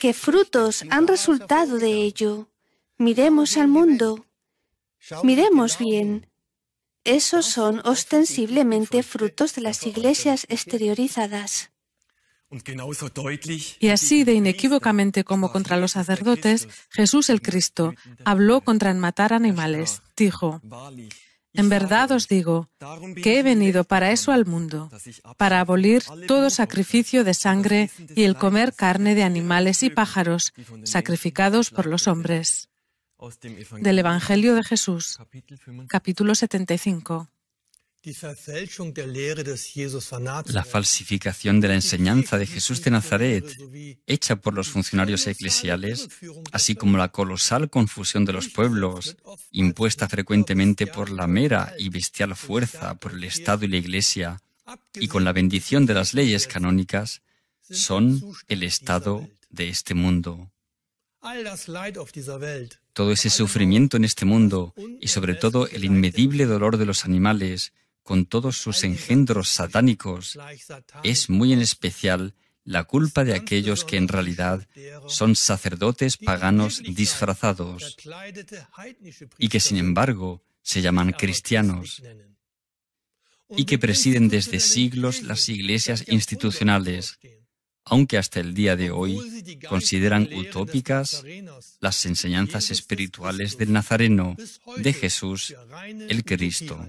¿Qué frutos han resultado de ello? Miremos al mundo. Miremos bien. Esos son ostensiblemente frutos de las iglesias exteriorizadas. Y así de inequívocamente como contra los sacerdotes, Jesús el Cristo habló contra el matar animales. Dijo, en verdad os digo que he venido para eso al mundo, para abolir todo sacrificio de sangre y el comer carne de animales y pájaros sacrificados por los hombres. Del Evangelio de Jesús, capítulo 75. La falsificación de la enseñanza de Jesús de Nazaret, hecha por los funcionarios eclesiales, así como la colosal confusión de los pueblos, impuesta frecuentemente por la mera y bestial fuerza por el Estado y la Iglesia, y con la bendición de las leyes canónicas, son el estado de este mundo. Todo ese sufrimiento en este mundo y sobre todo el inmedible dolor de los animales con todos sus engendros satánicos, es muy en especial la culpa de aquellos que en realidad son sacerdotes paganos disfrazados y que sin embargo se llaman cristianos y que presiden desde siglos las iglesias institucionales, aunque hasta el día de hoy consideran utópicas las enseñanzas espirituales del Nazareno, de Jesús, el Cristo.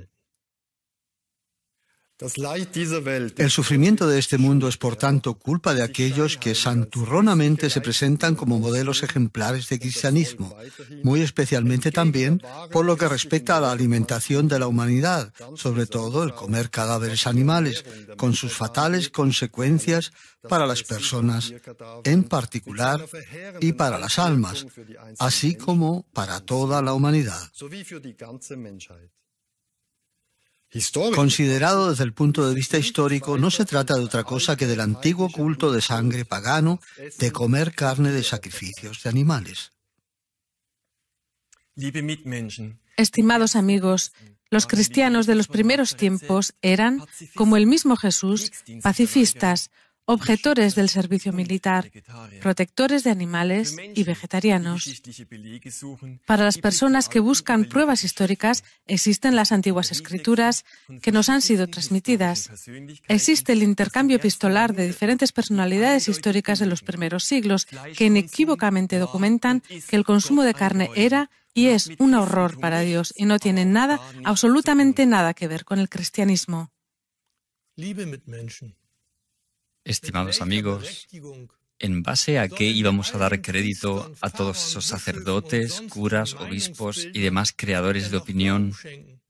El sufrimiento de este mundo es por tanto culpa de aquellos que santurronamente se presentan como modelos ejemplares de cristianismo, muy especialmente también por lo que respecta a la alimentación de la humanidad, sobre todo el comer cadáveres animales, con sus fatales consecuencias para las personas en particular y para las almas, así como para toda la humanidad. Considerado desde el punto de vista histórico, no se trata de otra cosa que del antiguo culto de sangre pagano de comer carne de sacrificios de animales. Estimados amigos, los cristianos de los primeros tiempos eran, como el mismo Jesús, pacifistas, objetores del servicio militar, protectores de animales y vegetarianos. Para las personas que buscan pruebas históricas, existen las antiguas escrituras que nos han sido transmitidas. Existe el intercambio epistolar de diferentes personalidades históricas de los primeros siglos que inequívocamente documentan que el consumo de carne era y es un horror para Dios y no tiene nada, absolutamente nada que ver con el cristianismo estimados amigos, en base a qué íbamos a dar crédito a todos esos sacerdotes, curas, obispos y demás creadores de opinión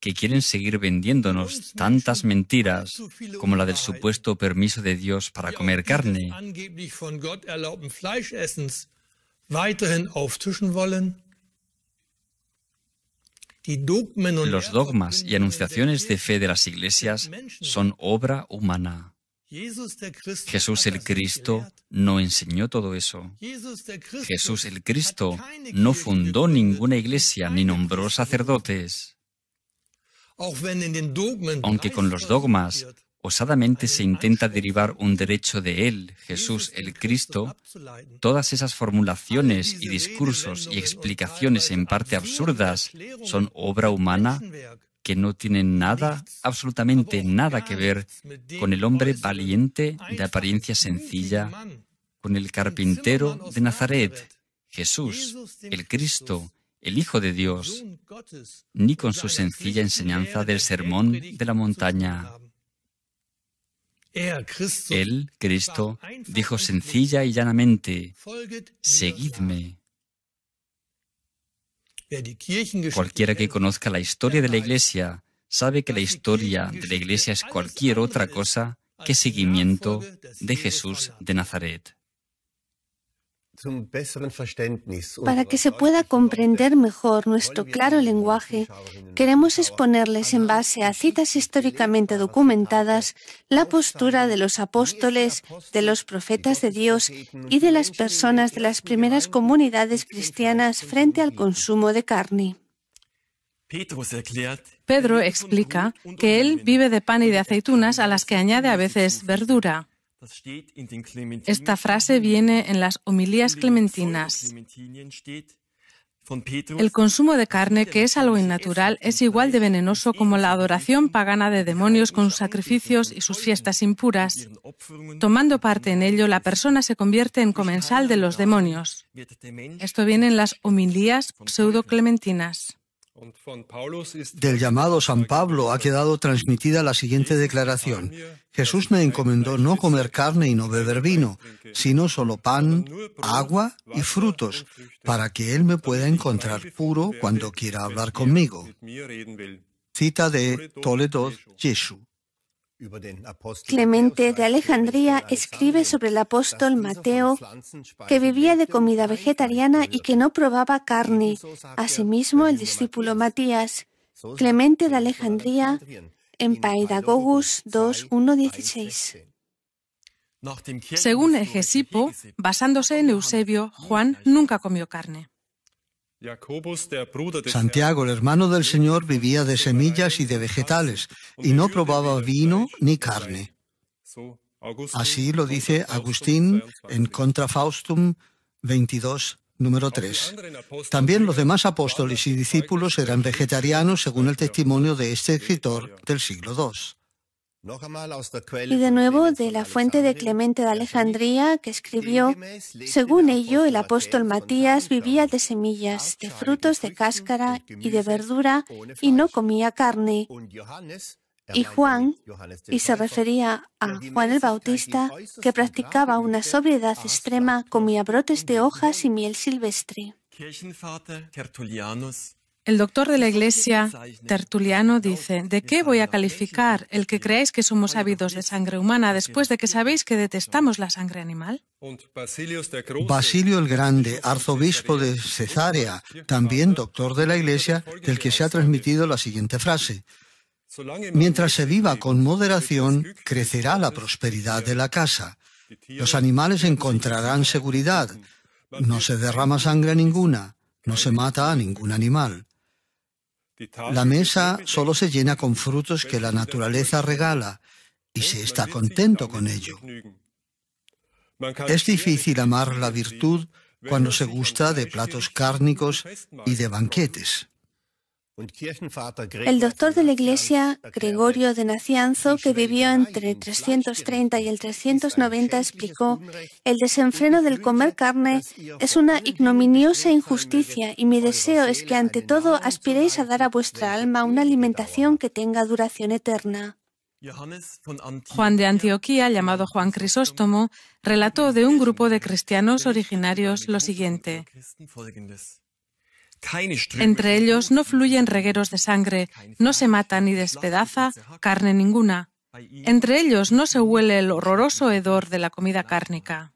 que quieren seguir vendiéndonos tantas mentiras como la del supuesto permiso de Dios para comer carne. Los dogmas y anunciaciones de fe de las iglesias son obra humana. Jesús el Cristo no enseñó todo eso. Jesús el Cristo no fundó ninguna iglesia ni nombró sacerdotes. Aunque con los dogmas osadamente se intenta derivar un derecho de Él, Jesús el Cristo, todas esas formulaciones y discursos y explicaciones en parte absurdas son obra humana que no tienen nada, absolutamente nada que ver con el hombre valiente de apariencia sencilla, con el carpintero de Nazaret, Jesús, el Cristo, el Hijo de Dios, ni con su sencilla enseñanza del sermón de la montaña. Él, Cristo, dijo sencilla y llanamente, seguidme. Cualquiera que conozca la historia de la Iglesia sabe que la historia de la Iglesia es cualquier otra cosa que seguimiento de Jesús de Nazaret. Para que se pueda comprender mejor nuestro claro lenguaje, queremos exponerles en base a citas históricamente documentadas la postura de los apóstoles, de los profetas de Dios y de las personas de las primeras comunidades cristianas frente al consumo de carne. Pedro explica que él vive de pan y de aceitunas a las que añade a veces verdura. Esta frase viene en las homilías clementinas. El consumo de carne, que es algo innatural, es igual de venenoso como la adoración pagana de demonios con sus sacrificios y sus fiestas impuras. Tomando parte en ello, la persona se convierte en comensal de los demonios. Esto viene en las homilías pseudo-clementinas del llamado San Pablo ha quedado transmitida la siguiente declaración. Jesús me encomendó no comer carne y no beber vino, sino solo pan, agua y frutos, para que Él me pueda encontrar puro cuando quiera hablar conmigo. Cita de Toledo Jesús. Clemente de Alejandría escribe sobre el apóstol Mateo que vivía de comida vegetariana y que no probaba carne. Er, asimismo, el discípulo Matías, Clemente de Alejandría, en Paedagogus 2.1.16. Según Egesipo, basándose en Eusebio, Juan nunca comió carne. Santiago, el hermano del Señor, vivía de semillas y de vegetales, y no probaba vino ni carne. Así lo dice Agustín en Contra Faustum 22, número 3. También los demás apóstoles y discípulos eran vegetarianos según el testimonio de este escritor del siglo II. Y de nuevo de la fuente de Clemente de Alejandría, que escribió, según ello el apóstol Matías vivía de semillas, de frutos de cáscara y de verdura, y no comía carne. Y Juan, y se refería a Juan el Bautista, que practicaba una sobriedad extrema, comía brotes de hojas y miel silvestre. El doctor de la Iglesia, Tertuliano, dice, ¿de qué voy a calificar el que creáis que somos ávidos de sangre humana después de que sabéis que detestamos la sangre animal? Basilio el Grande, arzobispo de Cesarea, también doctor de la Iglesia, del que se ha transmitido la siguiente frase. Mientras se viva con moderación, crecerá la prosperidad de la casa. Los animales encontrarán seguridad. No se derrama sangre ninguna. No se mata a ningún animal. La mesa solo se llena con frutos que la naturaleza regala y se está contento con ello. Es difícil amar la virtud cuando se gusta de platos cárnicos y de banquetes. El doctor de la Iglesia, Gregorio de Nacianzo, que vivió entre el 330 y el 390, explicó, el desenfreno del comer carne es una ignominiosa injusticia y mi deseo es que ante todo aspiréis a dar a vuestra alma una alimentación que tenga duración eterna. Juan de Antioquía, llamado Juan Crisóstomo, relató de un grupo de cristianos originarios lo siguiente. Entre ellos no fluyen regueros de sangre, no se mata ni despedaza carne ninguna. Entre ellos no se huele el horroroso hedor de la comida cárnica.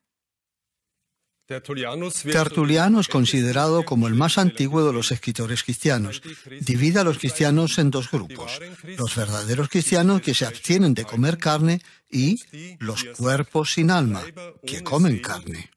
Tertuliano es considerado como el más antiguo de los escritores cristianos. Divide a los cristianos en dos grupos, los verdaderos cristianos que se abstienen de comer carne y los cuerpos sin alma, que comen carne.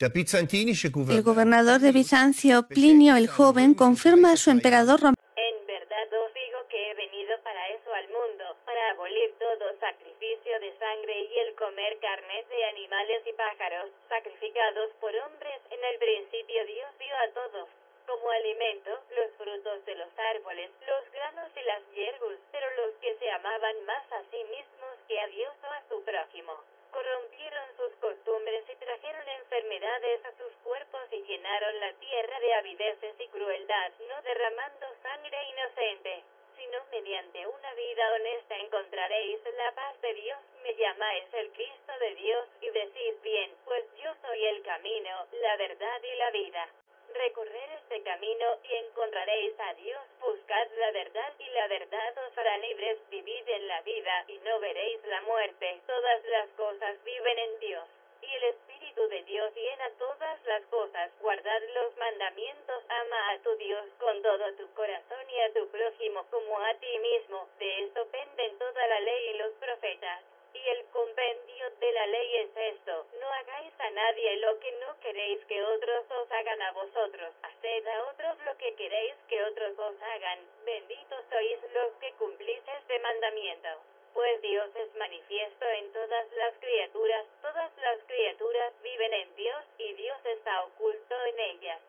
El gobernador de Bizancio, Plinio el Joven, confirma a su emperador romano. En verdad os digo que he venido para eso al mundo, para abolir todo sacrificio de sangre y el comer carne de animales y pájaros, sacrificados por hombres. En el principio Dios dio a todos como alimento los frutos de los árboles, los granos y las hierbas, pero los que se amaban más a sí mismos que a Dios o a su prójimo corrompieron sus costumbres y trajeron enfermedades a sus cuerpos y llenaron la tierra de avideces y crueldad, no derramando sangre inocente, sino mediante una vida honesta encontraréis la paz de Dios. Me llamáis el Cristo de Dios y decís bien, pues yo soy el camino, la verdad y la vida recorrer este camino y encontraréis a Dios. Buscad la verdad y la verdad os hará libres. Vivid en la vida y no veréis la muerte. Todas las cosas viven en Dios. Y el Espíritu de Dios llena todas las cosas. Guardad los mandamientos. Ama a tu Dios con todo tu corazón y a tu prójimo como a ti mismo. De esto penden toda la ley y los profetas. Y el compendio de la ley es esto, no hagáis a nadie lo que no queréis que otros os hagan a vosotros, haced a otros lo que queréis que otros os hagan, benditos sois los que cumplís este mandamiento. Pues Dios es manifiesto en todas las criaturas, todas las criaturas viven en Dios, y Dios está oculto en ellas.